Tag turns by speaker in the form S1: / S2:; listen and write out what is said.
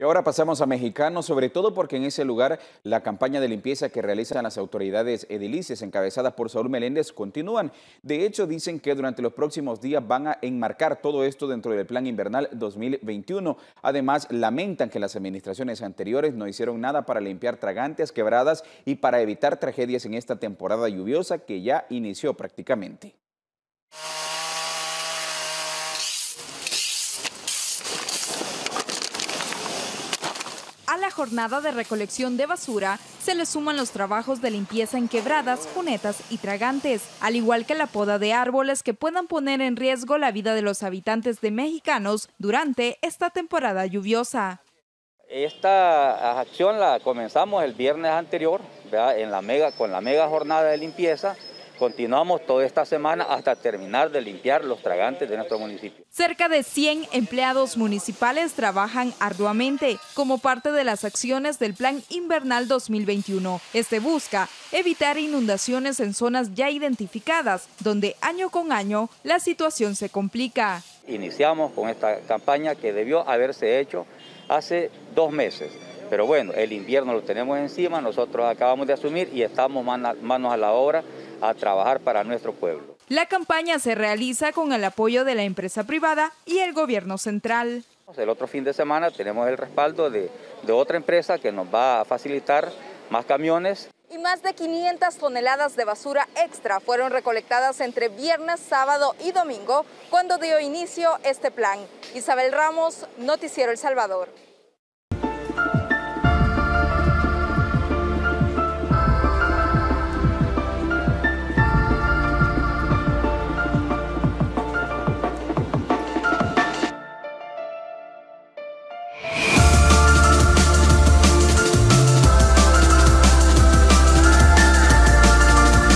S1: Y ahora pasamos a mexicanos, sobre todo porque en ese lugar la campaña de limpieza que realizan las autoridades edilicias encabezadas por Saúl Meléndez continúan. De hecho, dicen que durante los próximos días van a enmarcar todo esto dentro del plan invernal 2021. Además, lamentan que las administraciones anteriores no hicieron nada para limpiar tragantes, quebradas y para evitar tragedias en esta temporada lluviosa que ya inició prácticamente.
S2: jornada de recolección de basura se le suman los trabajos de limpieza en quebradas, cunetas y tragantes, al igual que la poda de árboles que puedan poner en riesgo la vida de los habitantes de mexicanos durante esta temporada lluviosa.
S3: Esta acción la comenzamos el viernes anterior en la mega, con la mega jornada de limpieza Continuamos toda esta semana hasta terminar de limpiar los tragantes de nuestro municipio.
S2: Cerca de 100 empleados municipales trabajan arduamente como parte de las acciones del Plan Invernal 2021. Este busca evitar inundaciones en zonas ya identificadas, donde año con año la situación se complica.
S3: Iniciamos con esta campaña que debió haberse hecho hace dos meses. Pero bueno, el invierno lo tenemos encima, nosotros acabamos de asumir y estamos manos a la obra a trabajar para nuestro pueblo.
S2: La campaña se realiza con el apoyo de la empresa privada y el gobierno central.
S3: El otro fin de semana tenemos el respaldo de, otra empresa que nos va a facilitar más camiones.
S2: Y más de 500 toneladas de basura extra fueron recolectadas entre viernes, sábado y domingo, cuando dio inicio este plan. Isabel Ramos, Noticiero El Salvador.